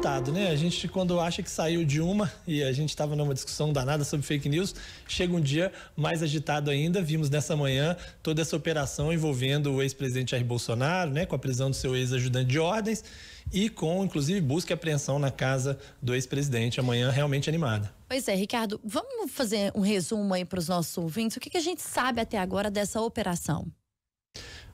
ditado, né? A gente, quando acha que saiu de uma e a gente estava numa discussão danada sobre fake news, chega um dia mais agitado ainda. Vimos nessa manhã toda essa operação envolvendo o ex-presidente Jair Bolsonaro, né? Com a prisão do seu ex-ajudante de ordens e com, inclusive, busca e apreensão na casa do ex-presidente. Amanhã realmente animada. Pois é, Ricardo, vamos fazer um resumo aí para os nossos ouvintes. O que, que a gente sabe até agora dessa operação?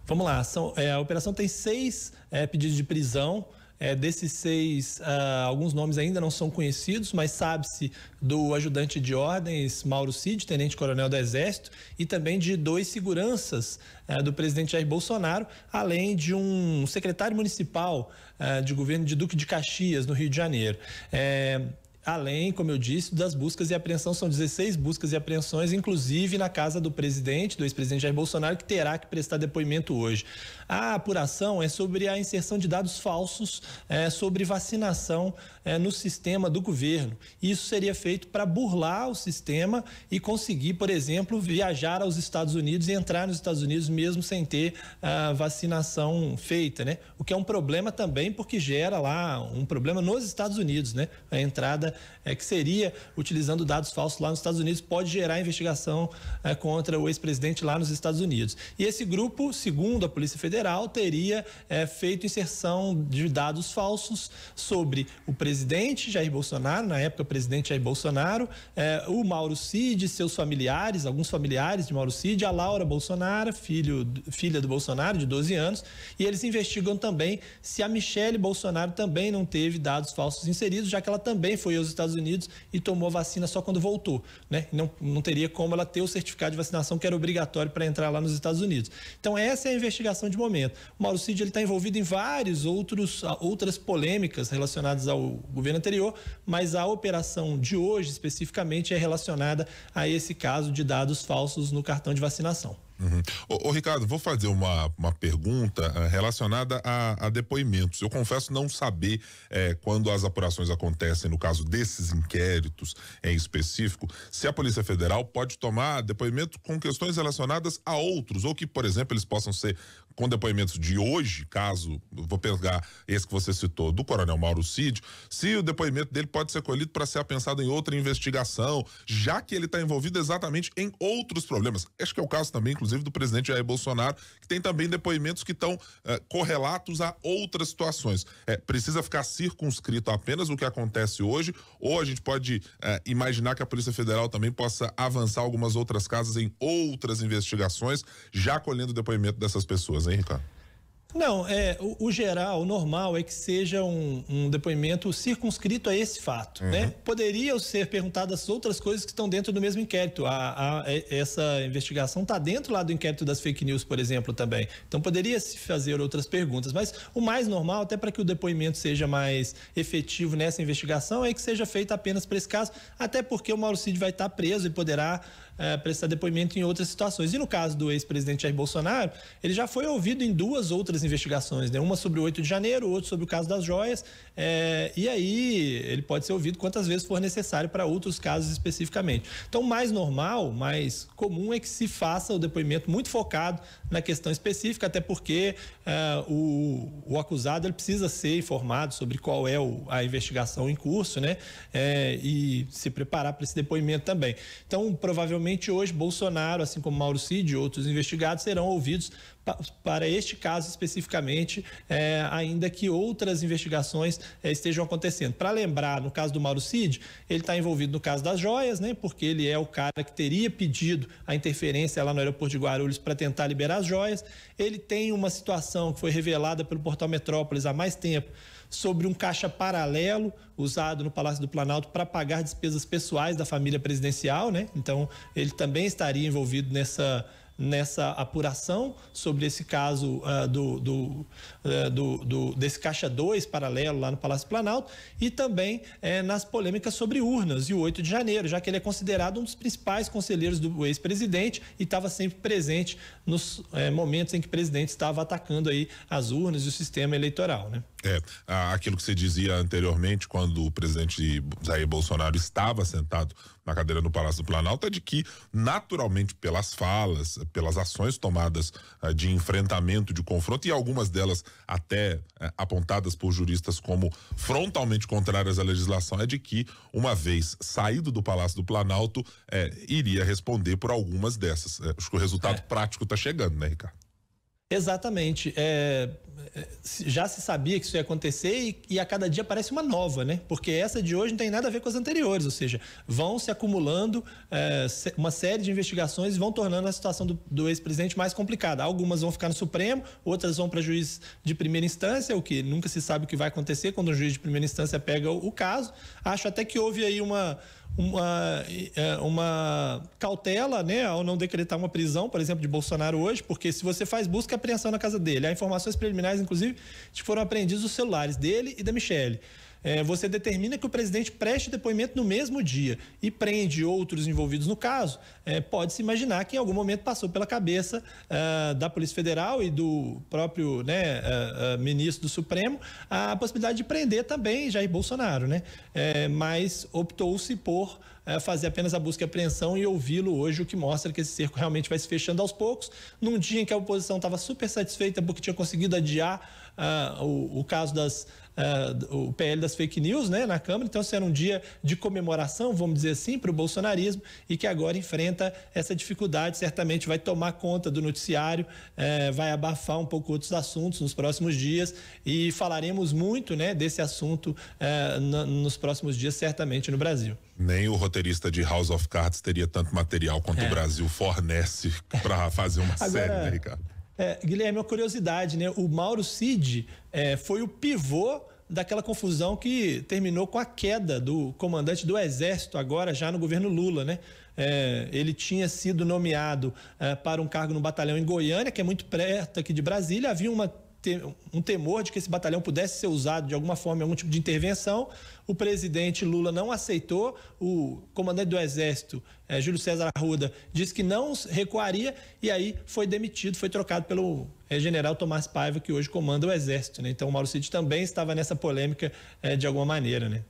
Vamos lá, são, é, a operação tem seis é, pedidos de prisão é, desses seis, ah, alguns nomes ainda não são conhecidos, mas sabe-se do ajudante de ordens Mauro Cid, tenente-coronel do Exército, e também de dois seguranças é, do presidente Jair Bolsonaro, além de um secretário municipal é, de governo de Duque de Caxias, no Rio de Janeiro. É, Além, como eu disse, das buscas e apreensões, são 16 buscas e apreensões, inclusive na casa do presidente, do ex-presidente Jair Bolsonaro, que terá que prestar depoimento hoje. A apuração é sobre a inserção de dados falsos é, sobre vacinação é, no sistema do governo. Isso seria feito para burlar o sistema e conseguir, por exemplo, viajar aos Estados Unidos e entrar nos Estados Unidos mesmo sem ter a ah, vacinação feita, né? O que é um problema também porque gera lá um problema nos Estados Unidos, né? A entrada é, que seria utilizando dados falsos lá nos Estados Unidos, pode gerar investigação é, contra o ex-presidente lá nos Estados Unidos. E esse grupo, segundo a Polícia Federal, teria é, feito inserção de dados falsos sobre o presidente Jair Bolsonaro, na época presidente Jair Bolsonaro, é, o Mauro Cid, seus familiares, alguns familiares de Mauro Cid, a Laura Bolsonaro, filho, filha do Bolsonaro, de 12 anos, e eles investigam também se a Michele Bolsonaro também não teve dados falsos inseridos, já que ela também foi Estados Unidos e tomou a vacina só quando voltou, né? Não, não teria como ela ter o certificado de vacinação que era obrigatório para entrar lá nos Estados Unidos. Então essa é a investigação de momento. O Mauro Cid ele está envolvido em vários outros outras polêmicas relacionadas ao governo anterior, mas a operação de hoje especificamente é relacionada a esse caso de dados falsos no cartão de vacinação. Uhum. Ô, ô, Ricardo, vou fazer uma, uma pergunta eh, relacionada a, a depoimentos. Eu confesso não saber eh, quando as apurações acontecem, no caso desses inquéritos em específico, se a Polícia Federal pode tomar depoimento com questões relacionadas a outros, ou que, por exemplo, eles possam ser com depoimentos de hoje, caso, vou pegar esse que você citou, do coronel Mauro Cid, se o depoimento dele pode ser colhido para ser pensado em outra investigação, já que ele está envolvido exatamente em outros problemas. Acho que é o caso também, inclusive, do presidente Jair Bolsonaro, que tem também depoimentos que estão eh, correlatos a outras situações. É, precisa ficar circunscrito apenas o que acontece hoje, ou a gente pode eh, imaginar que a Polícia Federal também possa avançar algumas outras casas em outras investigações, já colhendo o depoimento dessas pessoas aí, Ricardo? Não, é, o, o, geral, o normal é que seja um, um depoimento circunscrito a esse fato, né? uhum. né? Poderiam ser perguntadas outras coisas que estão dentro do mesmo inquérito. A, a, é, essa investigação está dentro lá do inquérito das fake news, por exemplo, também. Então poderia se fazer outras perguntas, mas o mais normal, até para que o depoimento seja mais efetivo nessa investigação, é que seja feito apenas para esse caso, até porque o Mauro Cid vai estar tá preso e poderá é, prestar depoimento em outras situações. E no caso do ex-presidente Jair Bolsonaro, ele já foi ouvido em duas outras investigações, né? uma sobre o 8 de janeiro, outra sobre o caso das joias, é, e aí ele pode ser ouvido quantas vezes for necessário para outros casos especificamente. Então, mais normal, mais comum é que se faça o depoimento muito focado na questão específica, até porque é, o, o, acusado ele precisa ser informado sobre qual é o, a investigação em curso, né? e se preparar para esse depoimento também. Então, provavelmente Provavelmente hoje Bolsonaro, assim como Mauro Cid e outros investigados, serão ouvidos para este caso especificamente, é, ainda que outras investigações é, estejam acontecendo. Para lembrar, no caso do Mauro Cid, ele está envolvido no caso das joias, né? Porque ele é o cara que teria pedido a interferência lá no aeroporto de Guarulhos para tentar liberar as joias. Ele tem uma situação que foi revelada pelo portal Metrópolis há mais tempo sobre um caixa paralelo usado no Palácio do Planalto para pagar despesas pessoais da família presidencial, né? Então, ele também estaria envolvido nessa nessa apuração sobre esse caso uh, do, do, uh, do, do, desse Caixa 2 paralelo lá no Palácio Planalto e também eh, nas polêmicas sobre urnas e o 8 de janeiro, já que ele é considerado um dos principais conselheiros do ex-presidente e estava sempre presente nos eh, momentos em que o presidente estava atacando aí as urnas e o sistema eleitoral, né? É, aquilo que você dizia anteriormente, quando o presidente Jair Bolsonaro estava sentado na cadeira no Palácio do Planalto, é de que, naturalmente, pelas falas, pelas ações tomadas ah, de enfrentamento, de confronto, e algumas delas até eh, apontadas por juristas como frontalmente contrárias à legislação, é de que, uma vez saído do Palácio do Planalto, eh, iria responder por algumas dessas. Eh, acho que o resultado é. prático está chegando, né, Ricardo? Exatamente. É, é já se sabia que isso ia acontecer e, e, a cada dia aparece uma nova, né? Porque essa de hoje não tem nada a ver com as anteriores, ou seja, vão se acumulando é, uma série de investigações e vão tornando a situação do, do ex-presidente mais complicada. Algumas vão ficar no Supremo, outras vão para juiz de primeira instância, o que nunca se sabe o que vai acontecer quando o juiz de primeira instância pega o, o caso. Acho até que houve aí uma uma, é, uma cautela né, ao não decretar uma prisão, por exemplo, de Bolsonaro hoje, porque se você faz busca e é apreensão na casa dele, há informações preliminares, inclusive, de que foram apreendidos os celulares dele e da Michelle é, você determina que o presidente preste depoimento no mesmo dia e prende outros envolvidos no caso, é, pode-se imaginar que em algum momento passou pela cabeça uh, da Polícia Federal e do próprio né, uh, uh, ministro do Supremo a possibilidade de prender também Jair Bolsonaro, né? É, mas optou-se por é, fazer apenas a busca e apreensão e ouvi-lo hoje, o que mostra que esse cerco realmente vai se fechando aos poucos. Num dia em que a oposição estava super satisfeita porque tinha conseguido adiar ah, o, o, caso das. Ah, o PL das fake news né, na Câmara, então isso assim, era um dia de comemoração, vamos dizer assim, para o bolsonarismo e que agora enfrenta essa dificuldade, certamente vai tomar conta do noticiário, é, vai abafar um pouco outros assuntos nos próximos dias e falaremos muito né, desse assunto é, nos próximos dias, certamente no Brasil nem o roteirista de House of Cards teria tanto material quanto é. o Brasil fornece para fazer uma Agora, série, né, Ricardo? É, Guilherme, é uma curiosidade, né? O Mauro Cid é, foi o pivô daquela confusão que terminou com a queda do comandante do Exército, agora já no governo Lula, né? É, ele tinha sido nomeado é, para um cargo no batalhão em Goiânia, que é muito perto aqui de Brasília. Havia uma um temor de que esse batalhão pudesse ser usado de alguma forma, algum tipo de intervenção. O presidente Lula não aceitou, o comandante do Exército, é, Júlio César Arruda, disse que não recuaria e aí foi demitido, foi trocado pelo é, general Tomás Paiva, que hoje comanda o Exército. Né? Então o Mauro Cid também estava nessa polêmica é, de alguma maneira. Né?